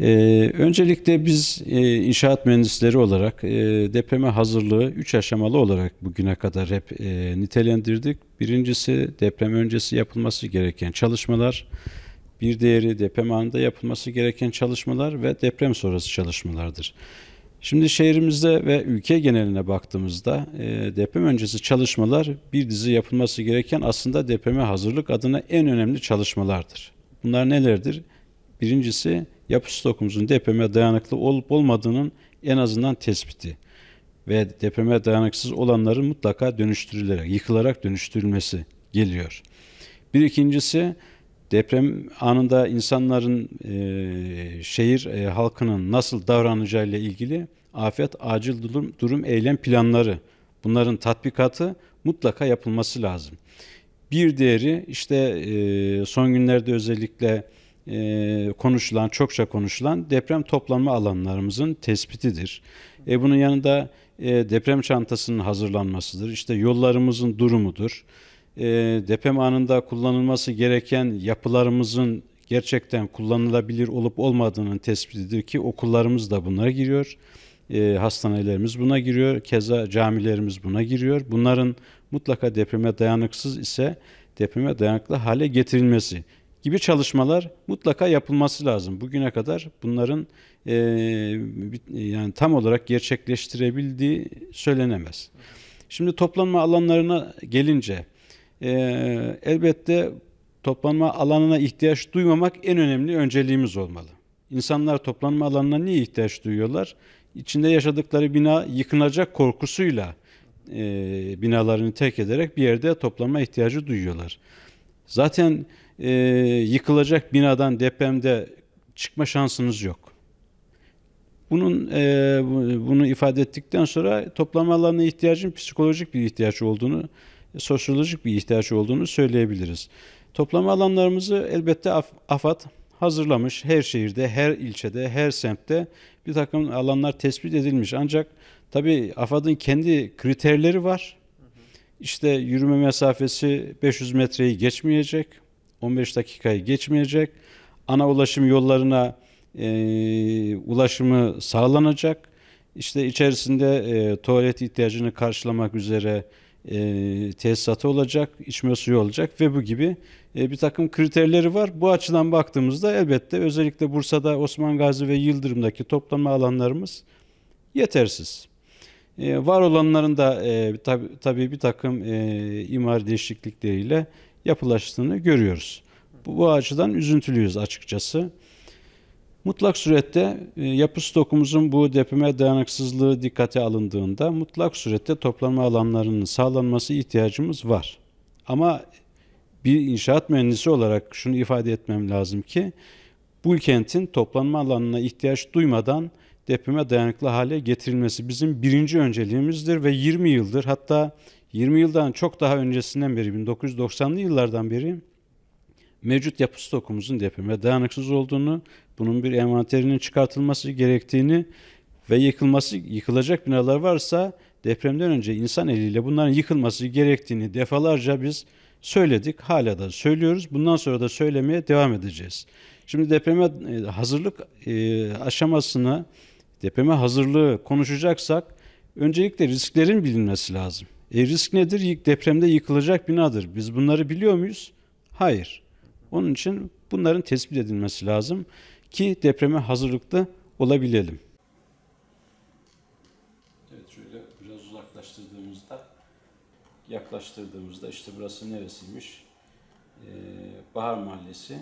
Ee, öncelikle biz e, inşaat mühendisleri olarak e, depreme hazırlığı üç aşamalı olarak bugüne kadar hep e, nitelendirdik. Birincisi deprem öncesi yapılması gereken çalışmalar, bir diğeri deprem anında yapılması gereken çalışmalar ve deprem sonrası çalışmalardır. Şimdi şehrimizde ve ülke geneline baktığımızda e, deprem öncesi çalışmalar bir dizi yapılması gereken aslında depreme hazırlık adına en önemli çalışmalardır. Bunlar nelerdir? Birincisi yapı stokumuzun depreme dayanıklı olup olmadığının en azından tespiti ve depreme dayanıksız olanların mutlaka dönüştürülerek, yıkılarak dönüştürülmesi geliyor. Bir ikincisi deprem anında insanların e, şehir e, halkının nasıl davranacağıyla ilgili afet acil durum, durum eylem planları bunların tatbikatı mutlaka yapılması lazım. Bir diğeri işte e, son günlerde özellikle e, konuşulan, çokça konuşulan deprem toplanma alanlarımızın tespitidir. E, bunun yanında e, deprem çantasının hazırlanmasıdır. İşte yollarımızın durumudur. E, deprem anında kullanılması gereken yapılarımızın gerçekten kullanılabilir olup olmadığının tespitidir ki okullarımız da bunlara giriyor. hastanelerimiz buna giriyor. Keza camilerimiz buna giriyor. Bunların mutlaka depreme dayanıksız ise depreme dayanıklı hale getirilmesi gibi çalışmalar mutlaka yapılması lazım. Bugüne kadar bunların e, yani tam olarak gerçekleştirebildiği söylenemez. Şimdi toplanma alanlarına gelince e, elbette toplanma alanına ihtiyaç duymamak en önemli önceliğimiz olmalı. İnsanlar toplanma alanına niye ihtiyaç duyuyorlar? İçinde yaşadıkları bina yıkılacak korkusuyla e, binalarını terk ederek bir yerde toplanma ihtiyacı duyuyorlar. Zaten e, yıkılacak binadan depremde çıkma şansınız yok. Bunun e, bunu ifade ettikten sonra toplama alanına ihtiyacın psikolojik bir ihtiyaç olduğunu, sosyolojik bir ihtiyaç olduğunu söyleyebiliriz. Toplama alanlarımızı elbette af, AFAD hazırlamış. Her şehirde, her ilçede, her semtte bir takım alanlar tespit edilmiş. Ancak tabii AFAD'ın kendi kriterleri var. İşte yürüme mesafesi 500 metreyi geçmeyecek. 15 dakikayı geçmeyecek. Ana ulaşım yollarına e, ulaşımı sağlanacak. İşte içerisinde e, tuvalet ihtiyacını karşılamak üzere e, tesisatı olacak, içme suyu olacak ve bu gibi e, bir takım kriterleri var. Bu açıdan baktığımızda elbette özellikle Bursa'da Osman Gazi ve Yıldırım'daki toplama alanlarımız yetersiz. E, var olanların da e, tabi, bir takım e, imar değişiklikleriyle yapılaştığını görüyoruz. Bu, bu açıdan üzüntülüyüz açıkçası. Mutlak surette e, yapı stokumuzun bu depreme dayanıksızlığı dikkate alındığında mutlak surette toplanma alanlarının sağlanması ihtiyacımız var. Ama bir inşaat mühendisi olarak şunu ifade etmem lazım ki bu kentin toplanma alanına ihtiyaç duymadan depreme dayanıklı hale getirilmesi bizim birinci önceliğimizdir ve 20 yıldır hatta 20 yıldan çok daha öncesinden beri 1990'lı yıllardan beri mevcut yapı stokumuzun depreme dayanıksız olduğunu, bunun bir envanterinin çıkartılması gerektiğini ve yıkılması yıkılacak binalar varsa depremden önce insan eliyle bunların yıkılması gerektiğini defalarca biz söyledik. Hala da söylüyoruz. Bundan sonra da söylemeye devam edeceğiz. Şimdi depreme e, hazırlık e, aşamasını, depreme hazırlığı konuşacaksak öncelikle risklerin bilinmesi lazım. E, risk nedir? Depremde yıkılacak binadır. Biz bunları biliyor muyuz? Hayır. Onun için bunların tespit edilmesi lazım ki depreme hazırlıklı olabilelim. Evet şöyle biraz uzaklaştırdığımızda yaklaştırdığımızda işte burası neresiymiş? Ee, Bahar Mahallesi.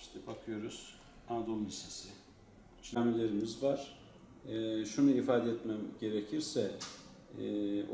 İşte bakıyoruz Anadolu Lisesi. Camilerimiz var. Ee, şunu ifade etmem gerekirse e,